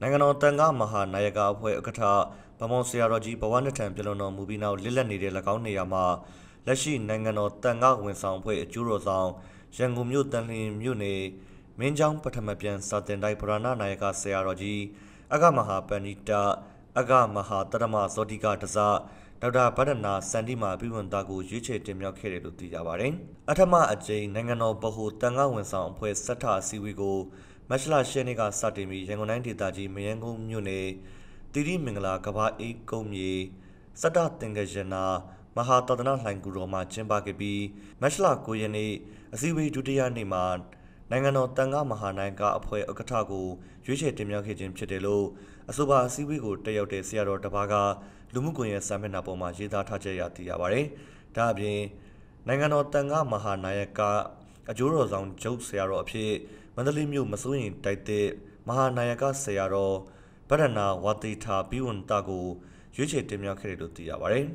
နိုင်ငံတော်တန်ခါမဟာနာယကအဖွဲ့ဥက္ကဋ္ဌဗမွန်ဆရာတော်ကြီးဘဝနှစ်ထံပြည်လွန်တော်မူပြီးနောက်လစ်လက်နေတဲ့၎င်းနေရာမှာလက်ရှိနိုင်ငံတော်တန်ခါဝန်ဆောင်အဖွဲ့အကျိုးတော်ဆောင်ရန်ကုန်မြို့တန်လင်းမြို့နယ်မင်းချောင်းပထမပြန်စာတင်တိုက်ဗရဏနာယကဆရာတော်ကြီးအဂမဟာပဏိတအဂမဟာတရမဇောတိကတဇဒေါက်တာဗဒနာစန္ဒီမာပြည်ဝန်သားကိုရွေးချယ်တင်မြှောက်ခဲ့တယ်လို့သိရပါတယ်။အထမအကြိမ်နိုင်ငံတော်ဗဟိုတန်ခါဝန်ဆောင်အဖွဲ့စက်ထအစည်းအဝေးကိုမတ်လ10ရက်နေ့ကစတင်ပြီးရန်ကုန်တိုင်းဒေသကြီးမရန်ကုန်မြို့နယ်တိရိမင်္ဂလာကဘာအေးကုန်းမြေစတ္တသင်္ကရဏမဟာတဒနာလှိုင်ကူတော်မှာကျင်းပခဲ့ပြီးမတ်လ9ရက်နေ့အစည်းအဝေးဒုတိယနေ့မှာနိုင်ငံတော်တန်ခါမဟာနိုင်ကအဖွဲ့ဥက္ကဋ္ဌကိုရွေးချယ်တင်မြှောက်ခဲ့ခြင်းဖြစ်တယ်လို့အဆိုပါအစည်းအဝေးကိုတက်ရောက်တဲ့ဆရာတော်တပါးကလူမှုကွန်ရက်စာမျက်နှာပေါ်မှာရေးသားထားချက်ရသိရပါတယ်။ဒါအပြင်နိုင်ငံတော်တန်ခါမဟာနိုင်ကအကျိုးတော်ဆောင်ဂျုတ်ဆရာတော်အဖြစ်မန္တလေးမြို့မစိုးရင်တိုက်တဲ့မဟာနာယကဆရာတော်ဗဒနာဝတိထာပိဝန္တကိုရွေးချယ်တင်မြှောက်ခဲ့တယ်လို့သိရပါတယ်။